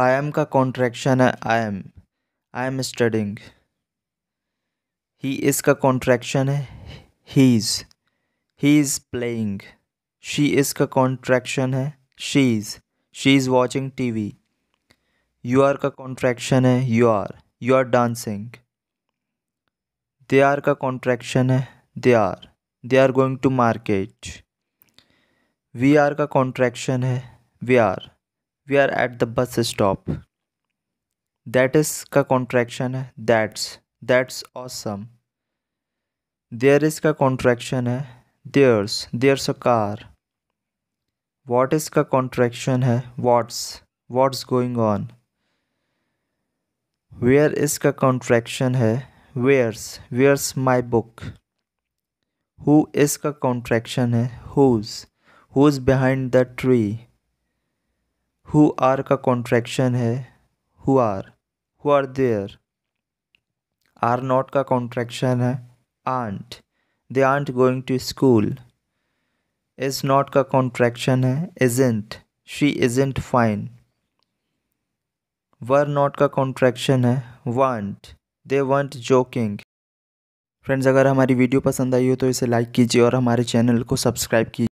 I am का contraction है I am I'm studying he is का contraction है he is he's playing she is का contraction है she is she's watching T V you are का contraction है you are you're dancing they are का contraction है they are they're going to market we are का contraction है we are we're at the bus stop that is का contraction है that's that's awesome there is का contraction है there's there's a car what is का contraction है what's what's going on where is का contraction है where's where's my book who is का contraction है who's who is behind the tree who are का contraction है who are who're there are not का contraction है aren't they aren't going to school is not का contraction है isn't she isn't fine were not का contraction है weren't they weren't joking friends अगर हमारी वीडियो पसंद आई हो तो इसे लाइक कीजिए और हमारे चैनल को सब्सक्राइब कीजिए